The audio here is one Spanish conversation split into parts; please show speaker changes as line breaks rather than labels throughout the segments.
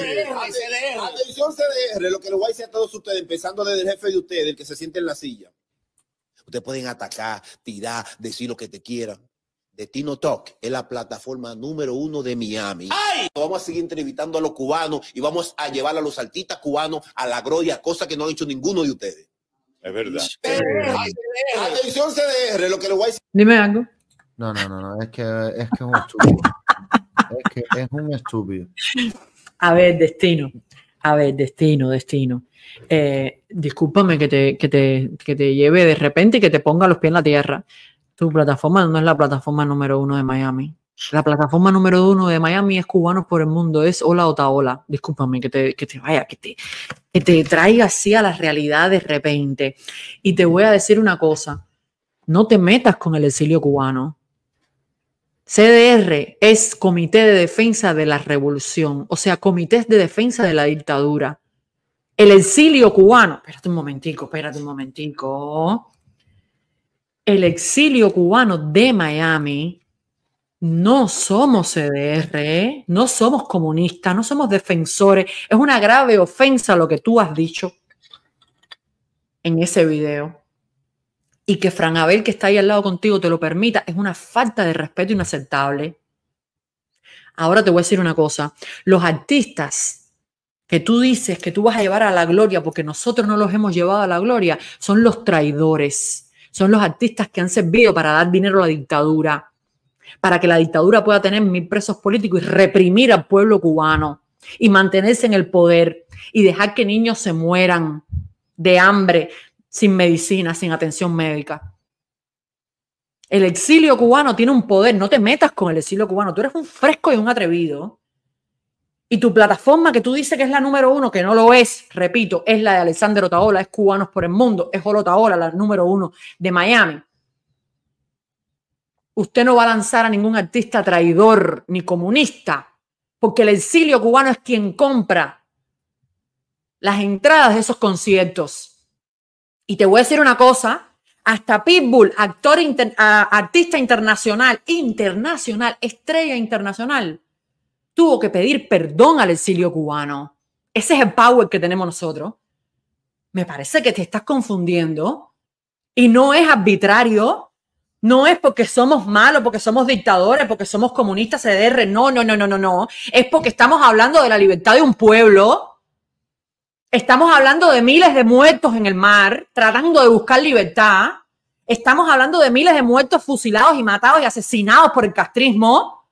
Atención, CDR, lo que les voy a decir a todos ustedes, empezando desde el jefe de ustedes, el que se siente en la silla. Ustedes pueden atacar, tirar, decir lo que te quieran. Destino Talk es la plataforma número uno de Miami. Vamos a seguir entrevistando a los cubanos y vamos a llevar a los artistas cubanos a la gloria, cosa que no ha hecho ninguno de ustedes.
Es verdad. Eh, Atención, CDR, lo que Dime algo. No, no, no, es que es que un Es que es un estúpido. A ver, destino. A ver, destino, destino. Eh, discúlpame que te, que, te, que te lleve de repente y que te ponga los pies en la tierra. Tu plataforma no es la plataforma número uno de Miami. La plataforma número uno de Miami es Cubanos por el Mundo, es Hola Otaola. Discúlpame que te, que te vaya, que te, que te traiga así a la realidad de repente. Y te voy a decir una cosa, no te metas con el exilio cubano, CDR es Comité de Defensa de la Revolución, o sea, Comité de Defensa de la Dictadura. El exilio cubano, espérate un momentico, espérate un momentico. El exilio cubano de Miami, no somos CDR, no somos comunistas, no somos defensores. Es una grave ofensa lo que tú has dicho en ese video y que Fran Abel, que está ahí al lado contigo, te lo permita, es una falta de respeto inaceptable. Ahora te voy a decir una cosa, los artistas que tú dices que tú vas a llevar a la gloria porque nosotros no los hemos llevado a la gloria, son los traidores, son los artistas que han servido para dar dinero a la dictadura, para que la dictadura pueda tener mil presos políticos y reprimir al pueblo cubano y mantenerse en el poder y dejar que niños se mueran de hambre, sin medicina, sin atención médica. El exilio cubano tiene un poder, no te metas con el exilio cubano, tú eres un fresco y un atrevido. Y tu plataforma que tú dices que es la número uno, que no lo es, repito, es la de Alessandro Taola, es Cubanos por el Mundo, es Oro Taola, la número uno de Miami. Usted no va a lanzar a ningún artista traidor ni comunista, porque el exilio cubano es quien compra las entradas de esos conciertos. Y te voy a decir una cosa, hasta Pitbull, actor artista internacional, internacional, estrella internacional, tuvo que pedir perdón al exilio cubano. Ese es el power que tenemos nosotros. Me parece que te estás confundiendo y no es arbitrario, no es porque somos malos, porque somos dictadores, porque somos comunistas, CDR, no, no, no, no, no, no. Es porque estamos hablando de la libertad de un pueblo Estamos hablando de miles de muertos en el mar, tratando de buscar libertad. Estamos hablando de miles de muertos fusilados y matados y asesinados por el castrismo.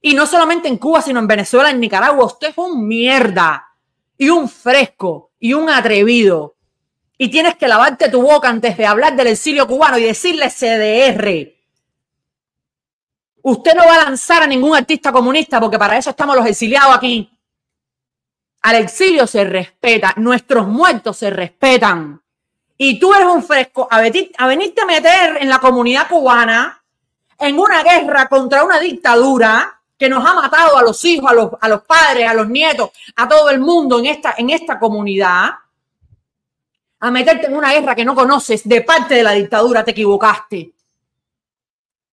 Y no solamente en Cuba, sino en Venezuela, en Nicaragua. Usted es un mierda y un fresco y un atrevido. Y tienes que lavarte tu boca antes de hablar del exilio cubano y decirle CDR. Usted no va a lanzar a ningún artista comunista porque para eso estamos los exiliados aquí. Al exilio se respeta, nuestros muertos se respetan. Y tú eres un fresco a, a venirte a meter en la comunidad cubana en una guerra contra una dictadura que nos ha matado a los hijos, a los, a los padres, a los nietos, a todo el mundo en esta, en esta comunidad a meterte en una guerra que no conoces de parte de la dictadura, te equivocaste.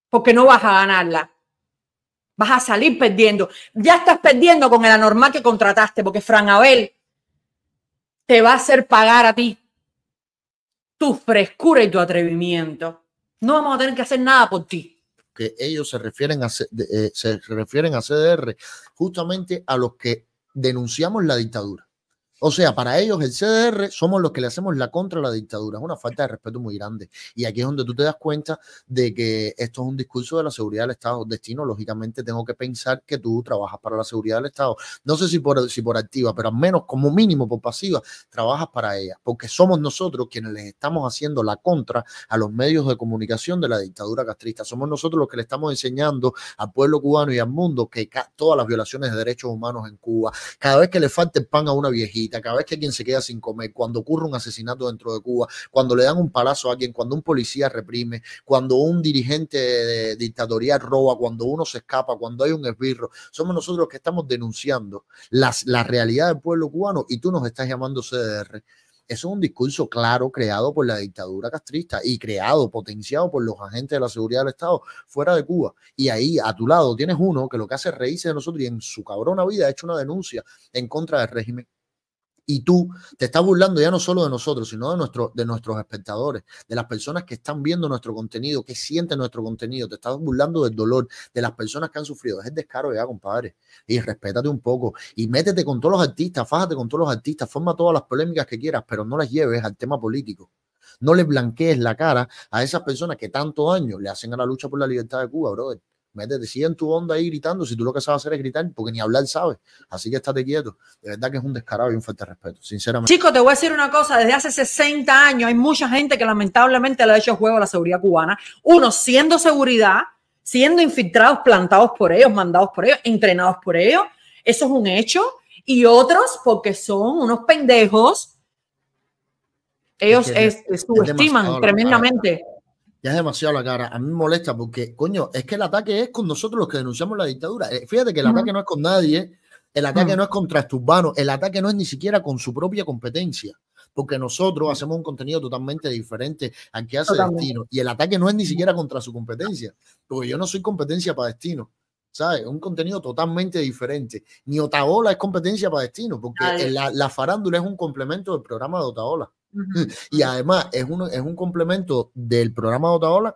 Porque no vas a ganarla. Vas a salir perdiendo. Ya estás perdiendo con el anormal que contrataste, porque Fran Abel te va a hacer pagar a ti tu frescura y tu atrevimiento. No vamos a tener que hacer nada por ti.
Que ellos se refieren a, eh, se refieren a CDR justamente a los que denunciamos la dictadura. O sea, para ellos el CDR somos los que le hacemos la contra a la dictadura. Es una falta de respeto muy grande. Y aquí es donde tú te das cuenta de que esto es un discurso de la seguridad del Estado. Destino, lógicamente, tengo que pensar que tú trabajas para la seguridad del Estado. No sé si por, si por activa, pero al menos como mínimo por pasiva, trabajas para ella. Porque somos nosotros quienes les estamos haciendo la contra a los medios de comunicación de la dictadura castrista. Somos nosotros los que le estamos enseñando al pueblo cubano y al mundo que todas las violaciones de derechos humanos en Cuba, cada vez que le falte pan a una viejita, cada vez que alguien se queda sin comer, cuando ocurre un asesinato dentro de Cuba, cuando le dan un palazo a alguien, cuando un policía reprime, cuando un dirigente de dictatorial roba, cuando uno se escapa, cuando hay un esbirro, somos nosotros los que estamos denunciando las, la realidad del pueblo cubano y tú nos estás llamando CDR. Eso es un discurso claro creado por la dictadura castrista y creado, potenciado por los agentes de la seguridad del Estado fuera de Cuba. Y ahí a tu lado tienes uno que lo que hace es reírse de nosotros y en su cabrona vida ha hecho una denuncia en contra del régimen y tú te estás burlando ya no solo de nosotros, sino de, de nuestros espectadores, de las personas que están viendo nuestro contenido, que sienten nuestro contenido, te estás burlando del dolor de las personas que han sufrido. Es el descaro ya, compadre. Y respétate un poco y métete con todos los artistas, fájate con todos los artistas, forma todas las polémicas que quieras, pero no las lleves al tema político. No les blanquees la cara a esas personas que tanto daño le hacen a la lucha por la libertad de Cuba, brother métete, sigue en tu onda ahí gritando, si tú lo que sabes hacer es gritar, porque ni hablar sabes, así que estate quieto, de verdad que es un descarado y un fuerte respeto, sinceramente.
Chicos, te voy a decir una cosa, desde hace 60 años hay mucha gente que lamentablemente le ha hecho juego a la seguridad cubana, uno siendo seguridad, siendo infiltrados, plantados por ellos, mandados por ellos, entrenados por ellos, eso es un hecho, y otros porque son unos pendejos, ellos es, subestiman tremendamente
ya es demasiado la cara. A mí me molesta porque, coño, es que el ataque es con nosotros los que denunciamos la dictadura. Eh, fíjate que el ataque no es con nadie, el ataque mm. no es contra vanos. el ataque no es ni siquiera con su propia competencia, porque nosotros mm. hacemos un contenido totalmente diferente al que hace el Destino. Y el ataque no es ni mm. siquiera contra su competencia, porque yo no soy competencia para Destino. ¿Sabes? Un contenido totalmente diferente. Ni Otaola es competencia para Destino, porque la, la farándula es un complemento del programa de Otaola. Mm, y además es, uno, es un complemento del programa de Otaola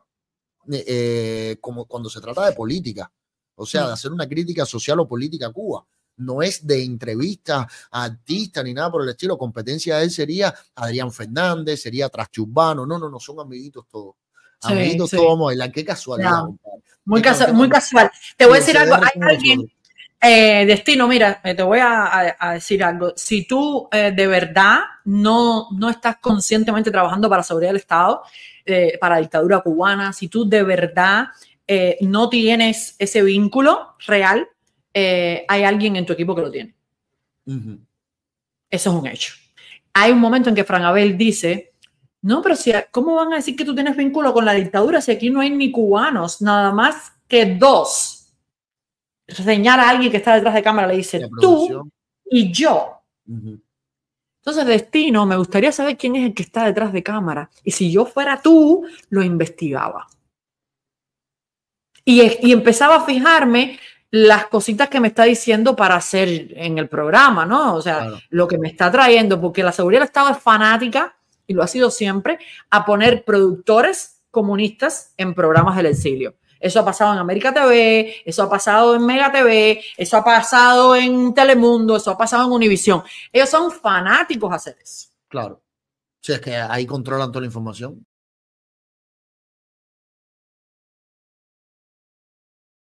eh, eh, como cuando se trata de política, o sea, de hacer una crítica social o política a Cuba. No es de entrevistas a artistas ni nada por el estilo. Competencia de él sería Adrián Fernández, sería Traschubano. No, no, no, son amiguitos todos.
Amiguitos todos
vamos a Qué casualidad.
muy, casual, muy casual. Te voy a decir algo. Hay alguien, eh, destino, mira, eh, te voy a, decir algo. Si tú eh, de verdad no, no estás conscientemente trabajando para la seguridad del Estado, para la dictadura cubana, si tú de verdad no tienes ese vínculo real, hay alguien en tu equipo que lo tiene. Eso es un hecho. Hay un momento en que Fran Abel dice, no, pero si, ¿cómo van a decir que tú tienes vínculo con la dictadura si aquí no hay ni cubanos, nada más que dos? señala a alguien que está detrás de cámara, le dice tú y yo. Entonces, destino, me gustaría saber quién es el que está detrás de cámara. Y si yo fuera tú, lo investigaba. Y, empezaba a fijarme las cositas que me está diciendo para hacer en el programa, ¿no? O sea, lo que me está trayendo, porque la seguridad del Estado es fanática, y lo ha sido siempre, a poner productores comunistas en programas del exilio. Eso ha pasado en América TV, eso ha pasado en Mega TV, eso ha pasado en Telemundo, eso ha pasado en Univisión. Ellos son fanáticos a hacer eso.
Claro. Si es que ahí controlan toda la información.